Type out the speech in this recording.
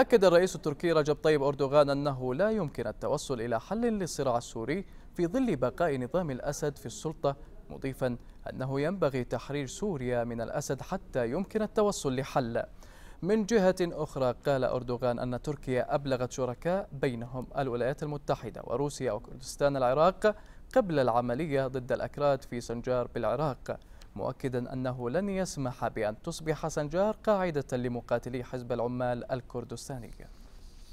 أكد الرئيس التركي رجب طيب أردوغان أنه لا يمكن التوصل إلى حل للصراع السوري في ظل بقاء نظام الأسد في السلطة مضيفا أنه ينبغي تحرير سوريا من الأسد حتى يمكن التوصل لحل من جهة أخرى قال أردوغان أن تركيا أبلغت شركاء بينهم الولايات المتحدة وروسيا وكردستان العراق قبل العملية ضد الأكراد في سنجار بالعراق مؤكدا أنه لن يسمح بأن تصبح سنجار قاعدة لمقاتلي حزب العمال الكردستاني